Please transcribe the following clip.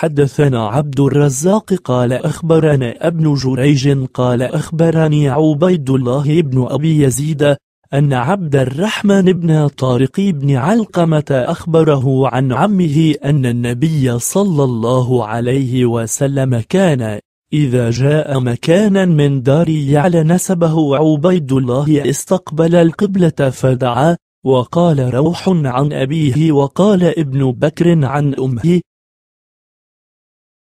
حدثنا عبد الرزاق قال أخبرنا ابن جريج قال أخبرني عبيد الله بن أبي يزيد أن عبد الرحمن بن طارق بن علقمة أخبره عن عمه أن النبي صلى الله عليه وسلم كان إذا جاء مكانا من دار يعلى نسبه عبيد الله استقبل القبلة فدعا وقال روح عن أبيه وقال ابن بكر عن أمه